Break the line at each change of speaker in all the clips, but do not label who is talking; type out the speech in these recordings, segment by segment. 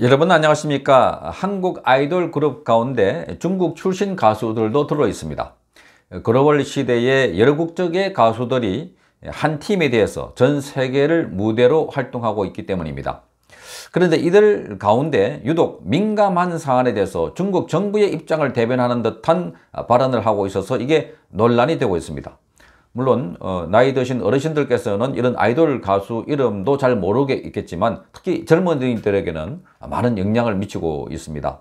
여러분 안녕하십니까 한국 아이돌 그룹 가운데 중국 출신 가수들도 들어 있습니다 글로벌 시대에 여러 국적의 가수들이 한 팀에 대해서 전 세계를 무대로 활동하고 있기 때문입니다 그런데 이들 가운데 유독 민감한 사안에 대해서 중국 정부의 입장을 대변하는 듯한 발언을 하고 있어서 이게 논란이 되고 있습니다 물론 어, 나이 드신 어르신들께서는 이런 아이돌 가수 이름도 잘 모르게 있겠지만 특히 젊은이들에게는 많은 영향을 미치고 있습니다.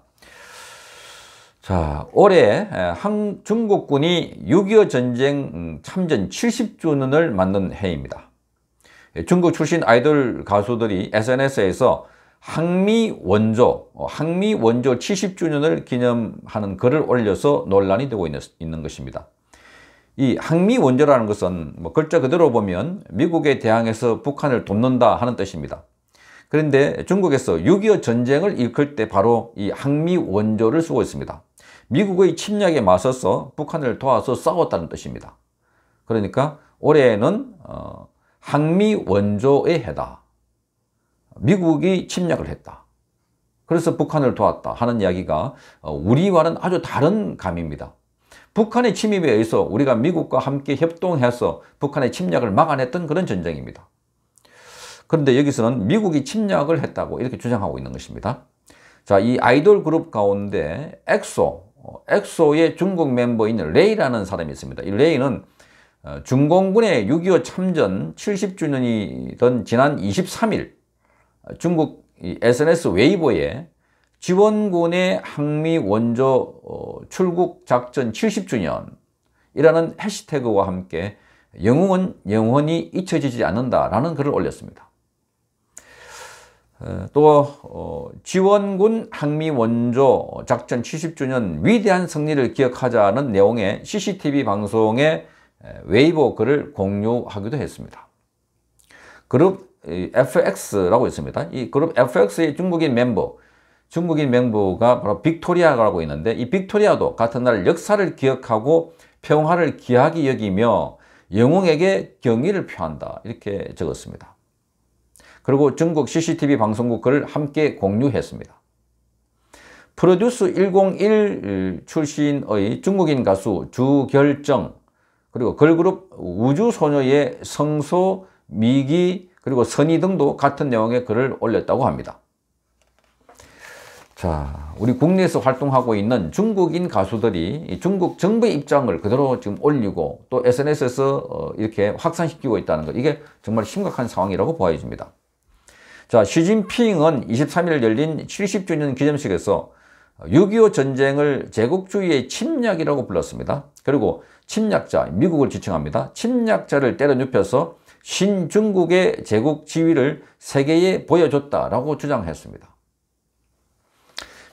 자, 올해 한, 중국군이 6.25 전쟁 음, 참전 70주년을 맞는 해입니다. 예, 중국 출신 아이돌 가수들이 SNS에서 항미 원조, 어, 항미 원조 70주년을 기념하는 글을 올려서 논란이 되고 있는, 있는 것입니다. 이 항미 원조라는 것은 뭐 글자 그대로 보면 미국에 대항해서 북한을 돕는다 하는 뜻입니다. 그런데 중국에서 6.25 전쟁을 일컬 때 바로 이 항미 원조를 쓰고 있습니다. 미국의 침략에 맞서서 북한을 도와서 싸웠다는 뜻입니다. 그러니까 올해는 어, 항미 원조의 해다. 미국이 침략을 했다. 그래서 북한을 도왔다 하는 이야기가 어, 우리와는 아주 다른 감입니다. 북한의 침입에 의해서 우리가 미국과 함께 협동해서 북한의 침략을 막아냈던 그런 전쟁입니다. 그런데 여기서는 미국이 침략을 했다고 이렇게 주장하고 있는 것입니다. 자, 이 아이돌 그룹 가운데 엑소, 어, 엑소의 중국 멤버인 레이라는 사람이 있습니다. 이 레이는 어, 중공군의 6.25 참전 70주년이던 지난 23일 어, 중국 SNS 웨이보에 지원군의 항미 원조 어, 출국 작전 70주년이라는 해시태그와 함께 영웅은 영원히 잊혀지지 않는다라는 글을 올렸습니다. 어, 또 어, 지원군 항미 원조 작전 70주년 위대한 승리를 기억하자는 내용의 CCTV 방송의 웨이보 글을 공유하기도 했습니다. 그룹 FX라고 있습니다. 이 그룹 FX의 중국인 멤버 중국인 명부가 바로 빅토리아라고 있는데 이 빅토리아도 같은 날 역사를 기억하고 평화를 기하기 여기며 영웅에게 경의를 표한다 이렇게 적었습니다. 그리고 중국 CCTV 방송국 글을 함께 공유했습니다. 프로듀스 101 출신의 중국인 가수 주결정 그리고 걸그룹 우주소녀의 성소, 미기, 그리고 선희 등도 같은 내용의 글을 올렸다고 합니다. 자, 우리 국내에서 활동하고 있는 중국인 가수들이 중국 정부의 입장을 그대로 지금 올리고 또 SNS에서 어, 이렇게 확산시키고 있다는 것. 이게 정말 심각한 상황이라고 보여집니다. 자, 시진핑은 23일 열린 70주년 기념식에서 6.25 어, 전쟁을 제국주의의 침략이라고 불렀습니다. 그리고 침략자, 미국을 지칭합니다. 침략자를 때려눕혀서 신중국의 제국 지위를 세계에 보여줬다라고 주장했습니다.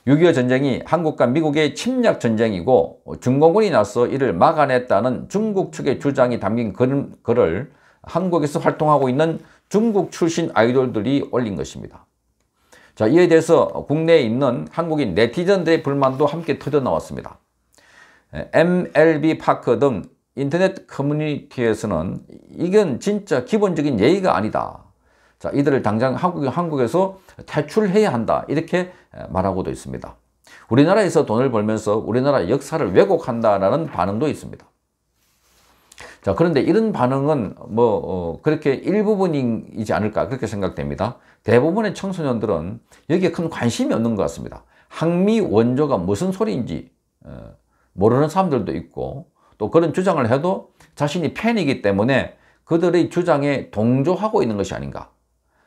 6.25 전쟁이 한국과 미국의 침략 전쟁이고 중공군이 나서 이를 막아냈다는 중국 측의 주장이 담긴 글, 을 한국에서 활동하고 있는 중국 출신 아이돌들이 올린 것입니다. 자, 이에 대해서 국내에 있는 한국인 네티즌들의 불만도 함께 터져 나왔습니다. MLB 파크 등 인터넷 커뮤니티에서는 이건 진짜 기본적인 예의가 아니다. 자, 이들을 당장 한국, 한국에서 탈출해야 한다. 이렇게 말하고도 있습니다. 우리나라에서 돈을 벌면서 우리나라 역사를 왜곡한다라는 반응도 있습니다. 자, 그런데 이런 반응은 뭐, 어, 그렇게 일부분이지 않을까 그렇게 생각됩니다. 대부분의 청소년들은 여기에 큰 관심이 없는 것 같습니다. 항미 원조가 무슨 소리인지 어, 모르는 사람들도 있고 또 그런 주장을 해도 자신이 팬이기 때문에 그들의 주장에 동조하고 있는 것이 아닌가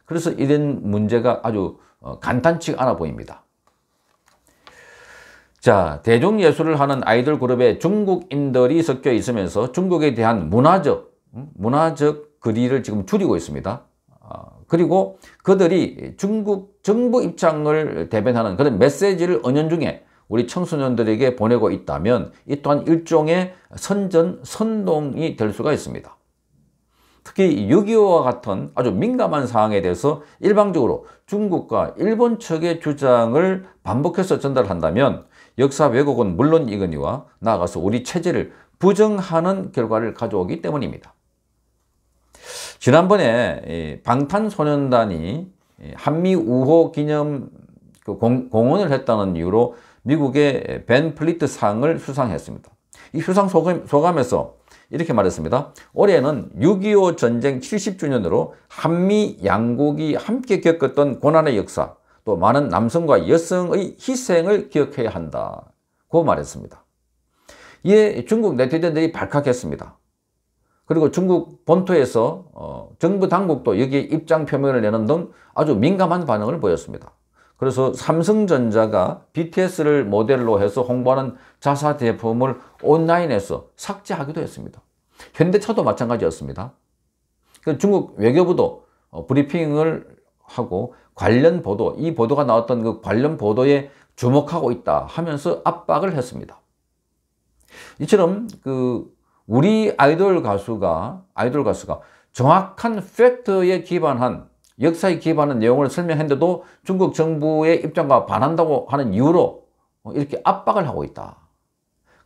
그래서 이런 문제가 아주 어, 간단치 않아 보입니다. 자, 대중예술을 하는 아이돌 그룹에 중국인들이 섞여 있으면서 중국에 대한 문화적, 음, 문화적 거리를 지금 줄이고 있습니다. 아, 그리고 그들이 중국 정부 입장을 대변하는 그런 메시지를 은연중에 우리 청소년들에게 보내고 있다면 이 또한 일종의 선전, 선동이 될 수가 있습니다. 특히 6.25와 같은 아주 민감한 사항에 대해서 일방적으로 중국과 일본 측의 주장을 반복해서 전달한다면 역사 왜곡은 물론 이거니와 나아가서 우리 체제를 부정하는 결과를 가져오기 때문입니다. 지난번에 방탄소년단이 한미 우호 기념 그 공헌을 했다는 이유로 미국의 벤 플리트 상을 수상했습니다. 이 수상 소감, 에서 이렇게 말했습니다. 올해는 6.25 전쟁 70주년으로 한미 양국이 함께 겪었던 고난의 역사, 또 많은 남성과 여성의 희생을 기억해야 한다. 고 말했습니다. 이에 중국 네티즌들이 발칵했습니다. 그리고 중국 본토에서 어, 정부 당국도 여기에 입장 표명을 내는 등 아주 민감한 반응을 보였습니다. 그래서 삼성전자가 BTS를 모델로 해서 홍보하는 자사 제품을 온라인에서 삭제하기도 했습니다. 현대차도 마찬가지였습니다. 그 중국 외교부도 어, 브리핑을 하고 관련 보도, 이 보도가 나왔던 그 관련 보도에 주목하고 있다 하면서 압박을 했습니다. 이처럼 그 우리 아이돌 가수가 아이돌 가수가 정확한 팩트에 기반한 역사에 기반한 내용을 설명했는데도 중국 정부의 입장과 반한다고 하는 이유로 이렇게 압박을 하고 있다.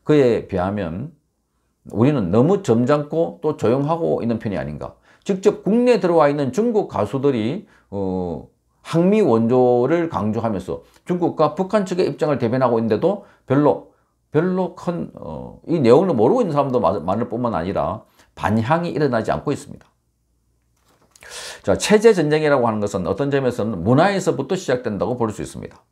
그에 비하면 우리는 너무 점잖고 또 조용하고 있는 편이 아닌가. 직접 국내에 들어와 있는 중국 가수들이 어, 항미 원조를 강조하면서 중국과 북한 측의 입장을 대변하고 있는데도 별로 별로 큰이 어, 내용을 모르고 있는 사람도 많을 뿐만 아니라 반향이 일어나지 않고 있습니다. 자, 체제 전쟁이라고 하는 것은 어떤 점에서는 문화에서부터 시작된다고 볼 수 있습니다.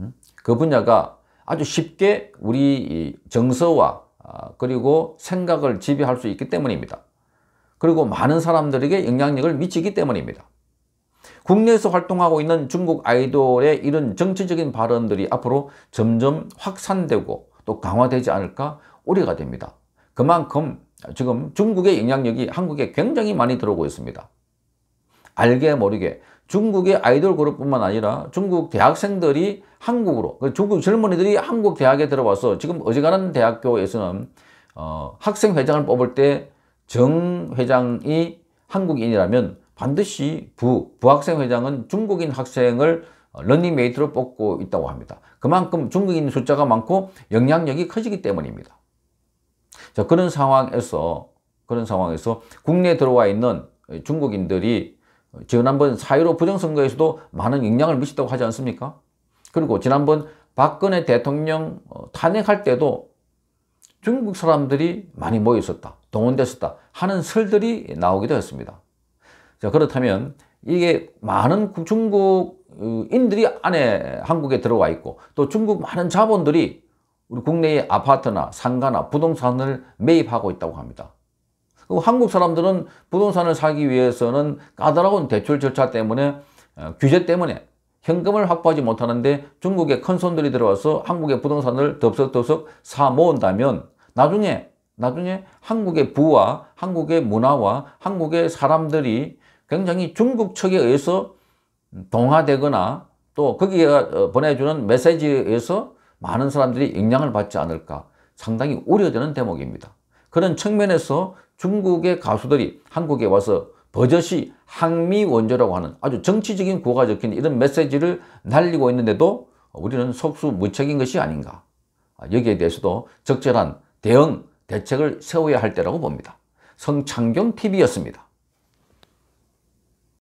음? 그 분야가 아주 쉽게 우리 정서와 아, 그리고 생각을 지배할 수 있기 때문입니다. 그리고 많은 사람들에게 영향력을 미치기 때문입니다. 국내에서 활동하고 있는 중국 아이돌의 이런 정치적인 발언들이 앞으로 점점 확산되고 또 강화되지 않을까 우려가 됩니다. 그만큼 지금 중국의 영향력이 한국에 굉장히 많이 들어오고 있습니다. 알게 모르게 중국의 아이돌 그룹뿐만 아니라 중국 대학생들이 한국으로 그 중국 젊은이들이 한국 대학에 들어와서 지금 어지간한 대학교에서는 어, 학생회장을 뽑을 때 정 회장이 한국인이라면 반드시 부, 부학생 회장은 중국인 학생을 런닝메이트로 뽑고 있다고 합니다. 그만큼 중국인 숫자가 많고 영향력이 커지기 때문입니다. 자, 그런 상황에서, 그런 상황에서 국내에 들어와 있는 중국인들이 지난번 사1로 부정선거에서도 많은 영향을 미쳤다고 하지 않습니까? 그리고 지난번 박근혜 대통령 어, 탄핵할 때도 중국 사람들이 많이 모여 었다 동원됐었다 하는 설들이 나오기도 했습니다. 자, 그렇다면 이게 많은 중국인들이 안에 한국에 들어와 있고 또 중국 많은 자본들이 우리 국내의 아파트나 상가나 부동산을 매입하고 있다고 합니다. 그 한국 사람들은 부동산을 사기 위해서는 까다로운 대출 절차 때문에 어, 규제 때문에 현금을 확보하지 못하는데 중국의 큰 손들이 들어와서 한국의 부동산을 덥석덥석 사 모은다면 나중에 나중에 한국의 부와 한국의 문화와 한국의 사람들이 굉장히 중국 측에 의해서 동화되거나 또 거기에 어, 보내주는 메시지에 의해 많은 사람들이 영향을 받지 않을까 상당히 우려되는 대목입니다. 그런 측면에서 중국의 가수들이 한국에 와서 버젓이 항미 원조라고 하는 아주 정치적인 구호가 적힌 이런 메시지를 날리고 있는데도 우리는 속수무책인 것이 아닌가. 아, 여기에 대해서도 적절한 대응, 대책을 세워야 할 때라고 봅니다. 성창경 TV였습니다.